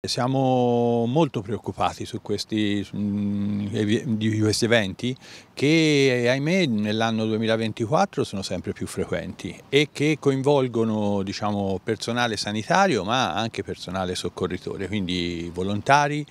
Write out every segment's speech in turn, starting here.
Siamo molto preoccupati su questi, mm, di questi eventi che ahimè nell'anno 2024 sono sempre più frequenti e che coinvolgono diciamo, personale sanitario ma anche personale soccorritore, quindi volontari,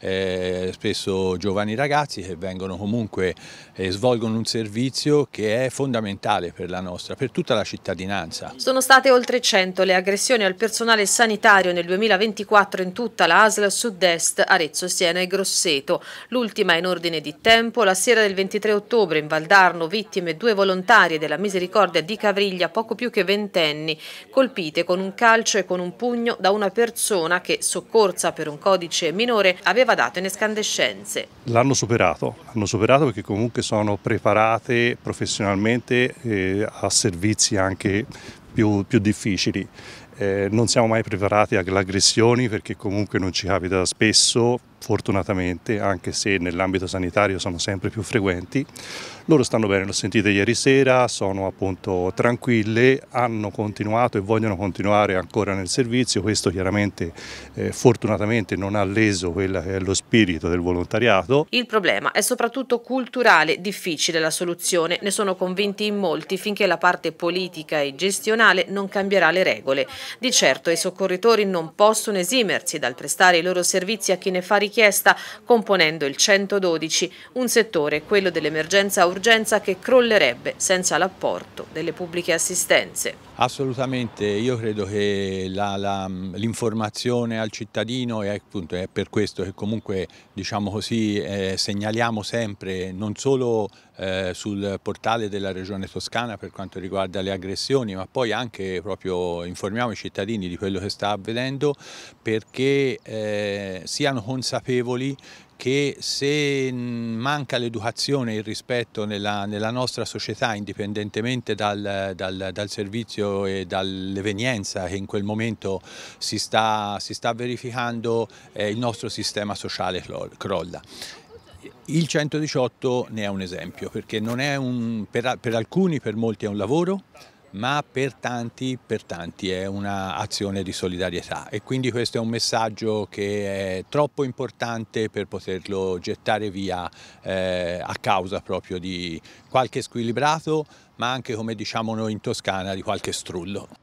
eh, spesso giovani ragazzi che vengono comunque e eh, svolgono un servizio che è fondamentale per la nostra, per tutta la cittadinanza. Sono state oltre 100 le aggressioni al personale sanitario nel 2024 in tutto tutta l'ASL sud-est Arezzo, Siena e Grosseto. L'ultima in ordine di tempo, la sera del 23 ottobre in Valdarno, vittime due volontarie della misericordia di Cavriglia, poco più che ventenni, colpite con un calcio e con un pugno da una persona che, soccorsa per un codice minore, aveva dato in escandescenze. L'hanno superato, l'hanno superato perché comunque sono preparate professionalmente eh, a servizi anche più, più difficili. Eh, non siamo mai preparati alle aggressioni perché comunque non ci capita spesso, fortunatamente, anche se nell'ambito sanitario sono sempre più frequenti. Loro stanno bene, l'ho sentite ieri sera, sono appunto tranquille, hanno continuato e vogliono continuare ancora nel servizio, questo chiaramente eh, fortunatamente non ha leso quello che è lo spirito del volontariato. Il problema è soprattutto culturale, difficile la soluzione, ne sono convinti in molti finché la parte politica e gestionale non cambierà le regole. Di certo i soccorritori non possono esimersi dal prestare i loro servizi a chi ne fa richiesta richiesta, componendo il 112, un settore, quello dell'emergenza-urgenza, che crollerebbe senza l'apporto delle pubbliche assistenze. Assolutamente, io credo che l'informazione al cittadino è, appunto, è, per questo che comunque diciamo così, eh, segnaliamo sempre non solo eh, sul portale della Regione Toscana per quanto riguarda le aggressioni ma poi anche proprio informiamo i cittadini di quello che sta avvenendo perché eh, siano consapevoli che se manca l'educazione e il rispetto nella, nella, nostra società, indipendentemente dal, dal, dal servizio e dall'evenienza che in quel momento si sta, si sta verificando, eh, il nostro sistema sociale crolla. Il 118 ne è un esempio, perché un, per, per alcuni, per molti è un lavoro, ma per tanti, per tanti è un'azione di solidarietà e quindi questo è un messaggio che è troppo importante per poterlo gettare via eh, a causa proprio di qualche squilibrato ma anche come diciamo noi in Toscana di qualche strullo.